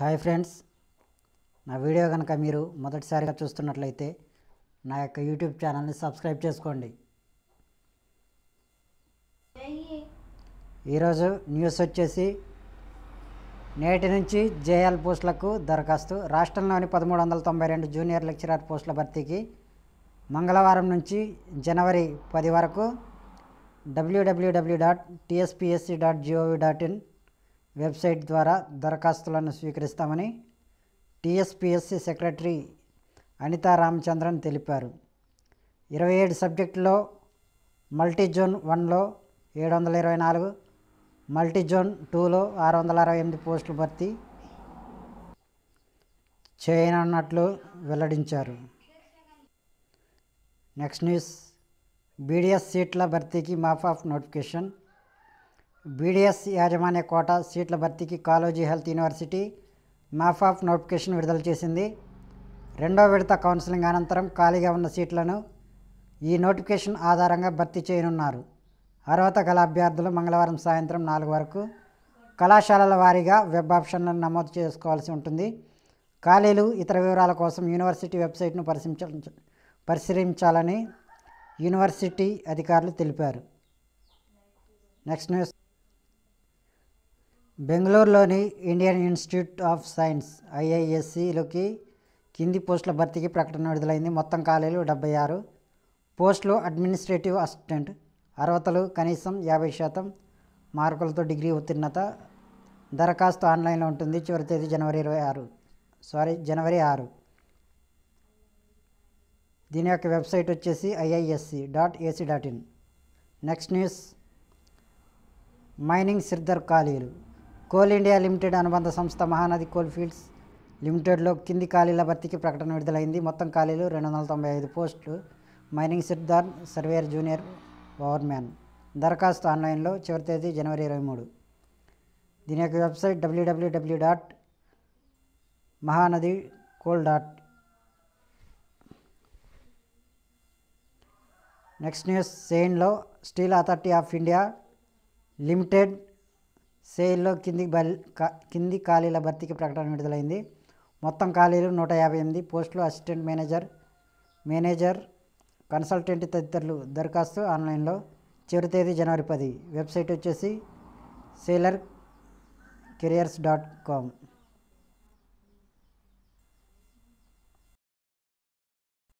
hi friends నా video కనుక మీరు మొదటిసారిగా చూస్తున్నట్లయితే నా యొక్క యూట్యూబ్ ఛానల్ని సబ్స్క్రైబ్ చేసుకోండి ఈరోజు న్యూస్ వచ్చేసి నేటి నుంచి జేఎల్ పోస్టులకు దరఖాస్తు రాష్ట్రంలోని పదమూడు వందల తొంభై రెండు జూనియర్ లెక్చరర్ పోస్టుల భర్తీకి మంగళవారం నుంచి జనవరి పది వరకు W W W dot TSPSC dot G O V dot in website ద్వారా దరఖాస్తులను స్వీకరిస్తామని టీఎస్పిఎస్సీ సెక్రటరీ అనితా రామచంద్రన్ తెలిపారు ఇరవై ఏడు సబ్జెక్టులో మల్టీజోన్ వన్లో ఏడు వందల ఇరవై నాలుగు మల్టీజోన్ టూలో ఆరు వందల అరవై ఎనిమిది పోస్టులు భర్తీ చేయనున్నట్లు వెల్లడించారు నెక్స్ట్ న్యూస్ బీడీఎస్ సీట్ల భర్తీకి మాఫ్ ఆఫ్ నోటిఫికేషన్ బీడీఎస్ యాజమాన్య కోట సీట్ల భర్తీకి Kaloji health university mop up notification విడుదల చేసింది రెండో విడత కౌన్సిలింగ్ అనంతరం ఖాళీగా ఉన్న సీట్లను ఈ నోటిఫికేషన్ ఆధారంగా భర్తీ చేయనున్నారు అర్హత గల అభ్యర్థులు మంగళవారం సాయంత్రం నాలుగు వరకు కళాశాలల వారీగా వెబ్ ఆప్షన్లను నమోదు చేసుకోవాల్సి ఉంటుంది ఖాళీలు ఇతర వివరాల కోసం యూనివర్సిటీ వెబ్సైట్ను పరిశీలించ పరిశీలించాలని యూనివర్సిటీ అధికారులు తెలిపారు నెక్స్ట్ న్యూస్ బెంగళూరులోని ఇండియన్ ఇన్స్టిట్యూట్ ఆఫ్ సైన్స్ ఐఐఎస్సిలోకి కింది పోస్టుల భర్తీకి ప్రకటన విడుదలైంది మొత్తం ఖాళీలు డెబ్బై ఆరు పోస్టులు అడ్మినిస్ట్రేటివ్ అసిస్టెంట్ అర్హతలు కనీసం యాభై శాతం మార్కులతో డిగ్రీ ఉత్తీర్ణత దరఖాస్తు ఆన్లైన్లో ఉంటుంది చివరి తేదీ జనవరి ఇరవై ఆరు సారీ జనవరి ఆరు దీని యొక్క వెబ్సైట్ వచ్చేసి IISc dot AC dot in next news mining sirdar ఖాళీలు కోల్ ఇండియా లిమిటెడ్ అనుబంధ సంస్థ మహానది కోల్ ఫీల్డ్స్ లిమిటెడ్లో కింది ఖాళీల భర్తీకి ప్రకటన విడుదలైంది మొత్తం ఖాళీలు రెండు వందల తొంభై ఐదు పోస్టులు mining sirdar surveyor junior powerman దరఖాస్తు ఆన్లైన్లో చివరి తేదీ జనవరి ఇరవై మూడు దీని యొక్క website W W W dot Mahanadi coal dot next news సెయిన్లో Steel Authority of India Limited సేల్లో కింది బల్ కింది ఖాళీల భర్తీకి ప్రకటన విడుదలైంది మొత్తం ఖాళీలు నూట యాభై ఎనిమిది పోస్టులు అసిస్టెంట్ మేనేజర్ మేనేజర్ కన్సల్టెంట్ తదితరులు దరఖాస్తు ఆన్లైన్లో చివరి తేదీ జనవరి పది వెబ్సైట్ వచ్చేసి సేలర్ కెరియర్స్ డాట్ కామ్